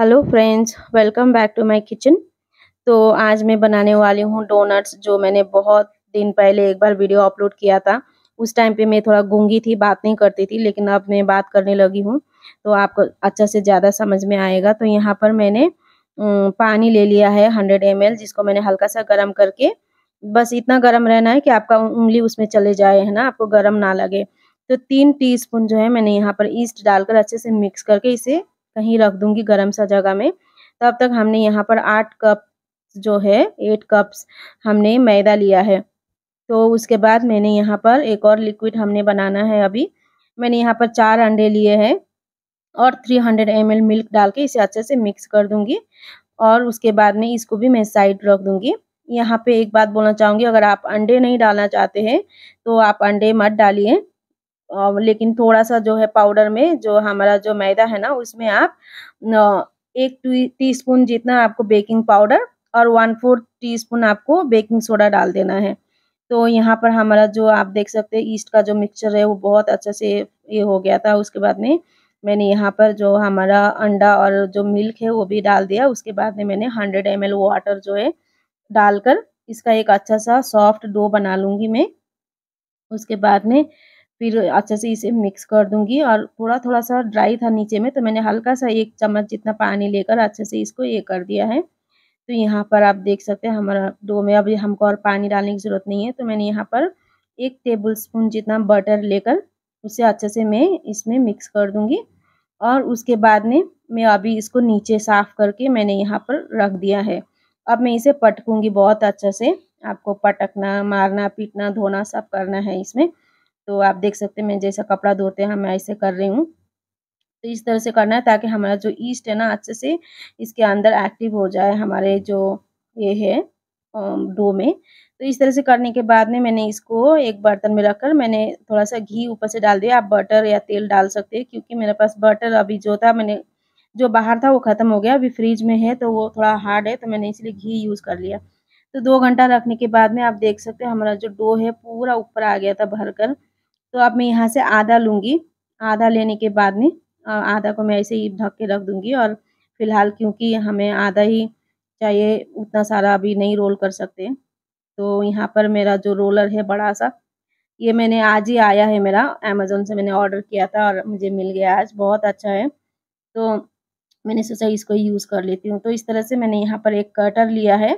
hello friends welcome back to my kitchen तो आज मैं बनाने वाली हूँ डोनट्स जो मैंने बहुत दिन पहले एक बार वीडियो अपलोड किया था उस टाइम पे मैं थोड़ा गूंगी थी बात नहीं करती थी लेकिन अब मैं बात करने लगी हूँ तो आपको अच्छा से ज़्यादा समझ में आएगा तो यहाँ पर मैंने पानी ले लिया है हंड्रेड एम जिसको मैंने हल्का सा गर्म करके बस इतना गर्म रहना है कि आपका उंगली उसमें चले जाए है ना आपको गर्म ना लगे तो तीन टी जो है मैंने यहाँ पर ईस्ट डालकर अच्छे से मिक्स करके इसे कहीं रख दूंगी गर्म सा जगह में तब तक हमने यहाँ पर आठ कप जो है एट कप्स हमने मैदा लिया है तो उसके बाद मैंने यहाँ पर एक और लिक्विड हमने बनाना है अभी मैंने यहाँ पर चार अंडे लिए हैं और 300 हंड्रेड मिल्क डाल के इसे अच्छे से मिक्स कर दूंगी और उसके बाद में इसको भी मैं साइड रख दूंगी यहाँ पे एक बात बोलना चाहूँगी अगर आप अंडे नहीं डालना चाहते हैं तो आप अंडे मत डालिए लेकिन थोड़ा सा जो है पाउडर में जो हमारा जो मैदा है ना उसमें आप एक टी स्पून जितना आपको बेकिंग पाउडर और वन फोर्थ टी स्पून आपको बेकिंग सोडा डाल देना है तो यहाँ पर हमारा जो आप देख सकते हैं ईस्ट का जो मिक्सचर है वो बहुत अच्छे से ये हो गया था उसके बाद में मैंने यहाँ पर जो हमारा अंडा और जो मिल्क है वो भी डाल दिया उसके बाद में मैंने हंड्रेड एम एल वाटर जो है डालकर इसका एक अच्छा सा सॉफ्ट डो बना लूँगी मैं उसके बाद में फिर अच्छे से इसे मिक्स कर दूंगी और थोड़ा थोड़ा सा ड्राई था नीचे में तो मैंने हल्का सा एक चम्मच जितना पानी लेकर अच्छे से इसको ये कर दिया है तो यहाँ पर आप देख सकते हैं हमारा डो में अभी हमको और पानी डालने की ज़रूरत नहीं है तो मैंने यहाँ पर एक टेबल स्पून जितना बटर लेकर उसे अच्छे से मैं इसमें मिक्स कर दूँगी और उसके बाद में मैं अभी इसको नीचे साफ़ करके मैंने यहाँ पर रख दिया है अब मैं इसे पटकूँगी बहुत अच्छे से आपको पटकना मारना पीटना धोना सब करना है इसमें तो आप देख सकते हैं मैं जैसा कपड़ा धोते हैं मैं ऐसे कर रही हूँ तो इस तरह से करना है ताकि हमारा जो ईस्ट है ना अच्छे से इसके अंदर एक्टिव हो जाए हमारे जो ये है डो में तो इस तरह से करने के बाद में मैंने इसको एक बर्तन में रखकर मैंने थोड़ा सा घी ऊपर से डाल दिया आप बटर या तेल डाल सकते हैं क्योंकि मेरे पास बटर अभी जो था मैंने जो बाहर था वो ख़त्म हो गया अभी फ्रिज में है तो वो थोड़ा हार्ड है तो मैंने इसलिए घी यूज़ कर लिया तो दो घंटा रखने के बाद में आप देख सकते हैं हमारा जो डो है पूरा ऊपर आ गया था भर कर तो अब मैं यहाँ से आधा लूँगी आधा लेने के बाद में आधा को मैं ऐसे ही ढक के रख दूँगी और फ़िलहाल क्योंकि हमें आधा ही चाहिए उतना सारा अभी नहीं रोल कर सकते तो यहाँ पर मेरा जो रोलर है बड़ा सा ये मैंने आज ही आया है मेरा अमेज़ोन से मैंने ऑर्डर किया था और मुझे मिल गया आज बहुत अच्छा है तो मैंने सोचा इसको यूज़ कर लेती हूँ तो इस तरह से मैंने यहाँ पर एक कटर लिया है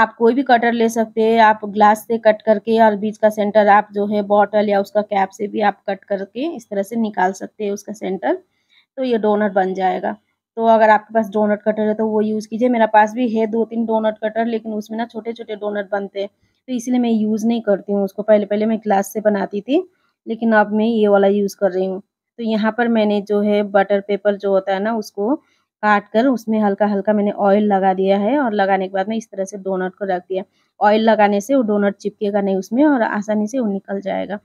आप कोई भी कटर ले सकते हैं आप ग्लास से कट करके और बीच का सेंटर आप जो है बॉटल या उसका कैप से भी आप कट करके इस तरह से निकाल सकते हैं उसका सेंटर तो ये डोनट बन जाएगा तो अगर आपके पास डोनट कटर है तो वो यूज़ कीजिए मेरा पास भी है दो तीन डोनट कटर लेकिन उसमें ना छोटे छोटे डोनट बनते हैं तो इसलिए मैं यूज़ नहीं करती हूँ उसको पहले पहले मैं ग्लास से बनाती थी लेकिन अब मैं ये वाला यूज़ कर रही हूँ तो यहाँ पर मैंने जो है बटर पेपर जो होता है ना उसको काट कर उसमें हल्का हल्का मैंने ऑयल लगा दिया है और लगाने के बाद में इस तरह से डोनट को रख दिया ऑयल लगाने से वो डोनट चिपकेगा नहीं उसमें और आसानी से वो निकल जाएगा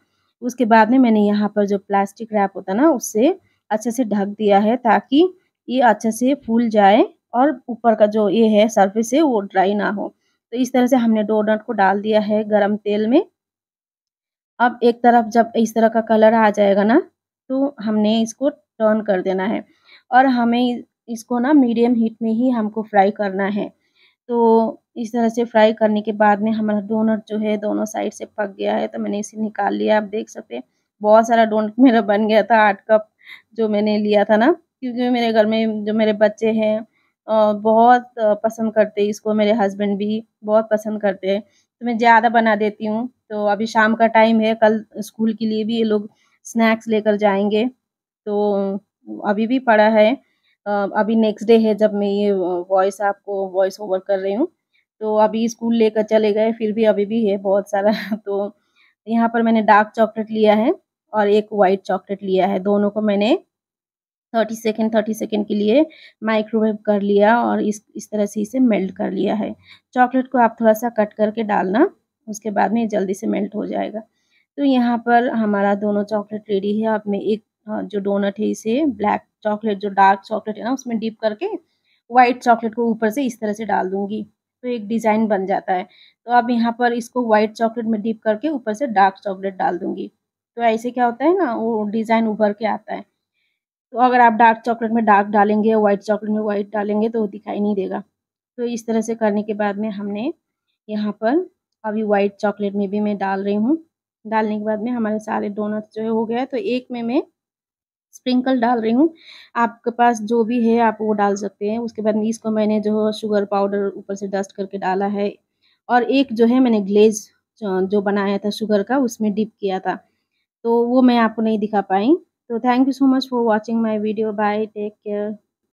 उसके बाद में मैंने यहाँ पर जो प्लास्टिक रैप होता ना उससे अच्छे से ढक दिया है ताकि ये अच्छे से फूल जाए और ऊपर का जो ये है सरफेस है वो ड्राई ना हो तो इस तरह से हमने डोनट को डाल दिया है गरम तेल में अब एक तरफ जब इस तरह का कलर आ जाएगा ना तो हमने इसको टर्न कर देना है और हमें इसको ना मीडियम हीट में ही हमको फ्राई करना है तो इस तरह से फ्राई करने के बाद में हमारा डोनट जो है दोनों साइड से पक गया है तो मैंने इसे निकाल लिया आप देख सकते हैं बहुत सारा डोनट मेरा बन गया था आठ कप जो मैंने लिया था ना क्योंकि मेरे घर में जो मेरे बच्चे हैं बहुत पसंद करते इसको मेरे हस्बैंड भी बहुत पसंद करते हैं तो मैं ज़्यादा बना देती हूँ तो अभी शाम का टाइम है कल स्कूल के लिए भी ये लोग स्नैक्स लेकर जाएंगे तो अभी भी पड़ा है अभी नेक्स्ट डे है जब मैं ये वॉइस आपको वॉइस ओवर कर रही हूँ तो अभी स्कूल लेकर चले गए फिर भी अभी भी है बहुत सारा तो यहाँ पर मैंने डार्क चॉकलेट लिया है और एक वाइट चॉकलेट लिया है दोनों को मैंने थर्टी सेकेंड थर्टी सेकेंड के लिए माइक्रोवेव कर लिया और इस इस तरह से इसे मेल्ट कर लिया है चॉकलेट को आप थोड़ा सा कट करके डालना उसके बाद में जल्दी से मेल्ट हो जाएगा तो यहाँ पर हमारा दोनों चॉकलेट रेडी है अब मैं एक जो डोनट है इसे ब्लैक चॉकलेट जो डार्क चॉकलेट है ना उसमें डीप करके वाइट चॉकलेट को ऊपर से इस तरह से डाल दूंगी तो एक डिज़ाइन बन जाता है तो अब यहाँ पर इसको वाइट चॉकलेट में डिप करके ऊपर से डार्क चॉकलेट डाल दूंगी तो ऐसे क्या होता है ना वो डिज़ाइन उभर के आता है तो अगर आप डार्क चॉकलेट में डार्क डालेंगे वाइट चॉकलेट में वाइट डालेंगे तो दिखाई नहीं देगा तो इस तरह से करने के बाद में हमने यहाँ पर अभी वाइट चॉकलेट में भी मैं डाल रही हूँ डालने के बाद में हमारे सारे डोनट्स जो है हो गया तो एक में मैं स्प्रिंकल डाल रही हूँ आपके पास जो भी है आप वो डाल सकते हैं उसके बाद इसको मैंने जो शुगर पाउडर ऊपर से डस्ट करके डाला है और एक जो है मैंने ग्लेज जो बनाया था शुगर का उसमें डिप किया था तो वो मैं आपको नहीं दिखा पाई तो thank you so much for watching my video bye take care